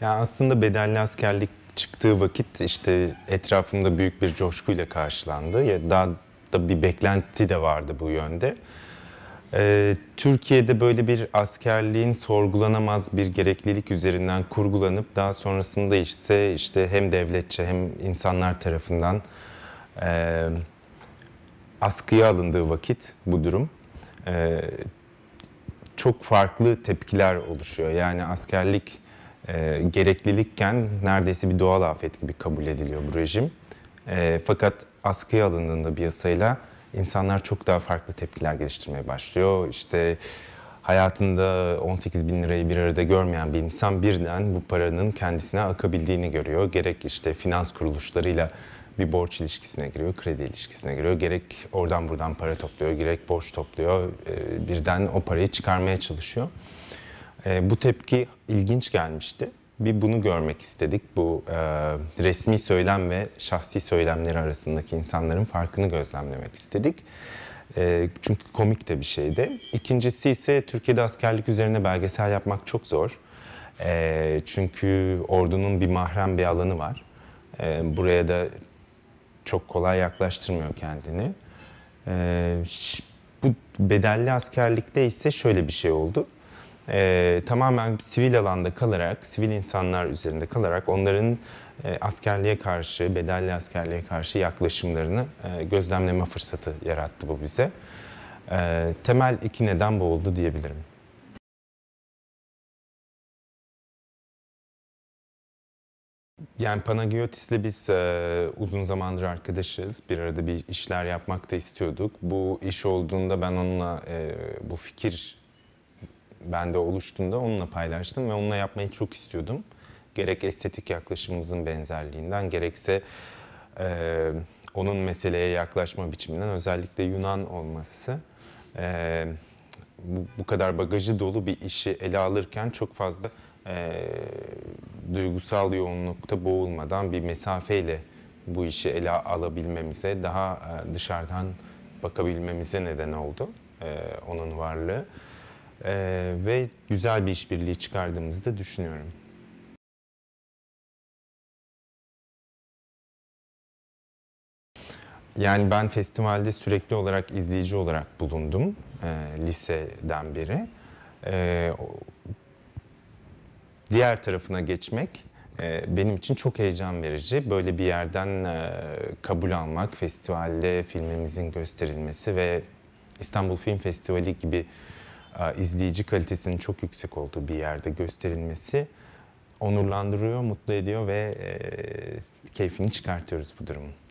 Yani aslında bedelli askerlik çıktığı vakit işte etrafımda büyük bir coşkuyla karşılandı. Ya daha da bir beklenti de vardı bu yönde. Ee, Türkiye'de böyle bir askerliğin sorgulanamaz bir gereklilik üzerinden kurgulanıp daha sonrasında işte işte hem devletçe hem insanlar tarafından e, askıya alındığı vakit bu durum e, çok farklı tepkiler oluşuyor. Yani askerlik e, gereklilikken neredeyse bir doğal afet gibi kabul ediliyor bu rejim. E, fakat askıya alındığında bir yasayla insanlar çok daha farklı tepkiler geliştirmeye başlıyor. İşte hayatında 18 bin lirayı bir arada görmeyen bir insan birden bu paranın kendisine akabildiğini görüyor. Gerek işte finans kuruluşlarıyla bir borç ilişkisine giriyor, kredi ilişkisine giriyor. Gerek oradan buradan para topluyor, gerek borç topluyor. E, birden o parayı çıkarmaya çalışıyor. E, bu tepki ilginç gelmişti. Bir bunu görmek istedik. Bu e, resmi söylem ve şahsi söylemleri arasındaki insanların farkını gözlemlemek istedik. E, çünkü komik de bir şeydi. İkincisi ise Türkiye'de askerlik üzerine belgesel yapmak çok zor. E, çünkü ordunun bir mahrem bir alanı var. E, buraya da çok kolay yaklaştırmıyor kendini. E, bu bedelli askerlikte ise şöyle bir şey oldu e, tamamen sivil alanda kalarak, sivil insanlar üzerinde kalarak onların e, askerliğe karşı, bedelli askerliğe karşı yaklaşımlarını e, gözlemleme fırsatı yarattı bu bize. E, temel iki neden bu oldu diyebilirim. Yani Panagiotis'le biz e, uzun zamandır arkadaşız. Bir arada bir işler yapmak da istiyorduk. Bu iş olduğunda ben onunla e, bu fikir bende oluştuğunda onunla paylaştım ve onunla yapmayı çok istiyordum. Gerek estetik yaklaşımımızın benzerliğinden gerekse e, onun meseleye yaklaşma biçiminden özellikle Yunan olması e, bu, bu kadar bagajı dolu bir işi ele alırken çok fazla e, duygusal yoğunlukta boğulmadan bir mesafeyle bu işi ele alabilmemize, daha e, dışarıdan bakabilmemize neden oldu e, onun varlığı. Ee, ve güzel bir işbirliği çıkardığımızı da düşünüyorum. Yani ben festivalde sürekli olarak izleyici olarak bulundum e, liseden beri. E, diğer tarafına geçmek e, benim için çok heyecan verici. Böyle bir yerden e, kabul almak, festivalde filmimizin gösterilmesi ve İstanbul Film Festivali gibi e, izleyici kalitesinin çok yüksek olduğu bir yerde gösterilmesi onurlandırıyor, mutlu ediyor ve e, keyfini çıkartıyoruz bu durumun.